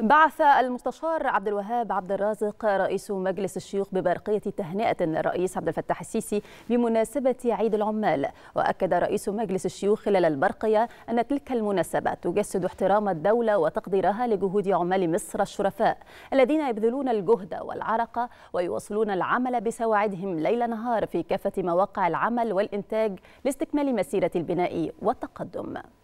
بعث المستشار عبد الوهاب عبد الرازق رئيس مجلس الشيوخ ببرقية تهنئة للرئيس عبد الفتاح السيسي بمناسبة عيد العمال وأكد رئيس مجلس الشيوخ خلال البرقية أن تلك المناسبة تجسد احترام الدولة وتقديرها لجهود عمال مصر الشرفاء الذين يبذلون الجهد والعرق ويواصلون العمل بسواعدهم ليل نهار في كافة مواقع العمل والإنتاج لاستكمال مسيرة البناء والتقدم